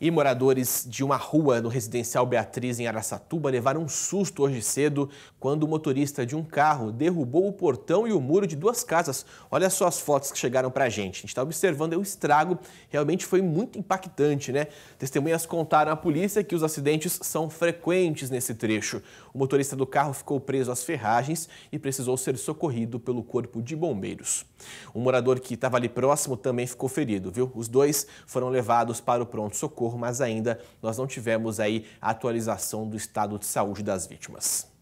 E moradores de uma rua no residencial Beatriz, em Araçatuba, levaram um susto hoje cedo quando o motorista de um carro derrubou o portão e o muro de duas casas. Olha só as fotos que chegaram para a gente. A gente está observando o é estrago, realmente foi muito impactante, né? Testemunhas contaram à polícia que os acidentes são frequentes nesse trecho. O motorista do carro ficou preso às ferragens e precisou ser socorrido pelo corpo de bombeiros. Um morador que estava ali próximo também ficou ferido, viu? Os dois foram levados para o pronto-socorro socorro, mas ainda nós não tivemos aí a atualização do estado de saúde das vítimas.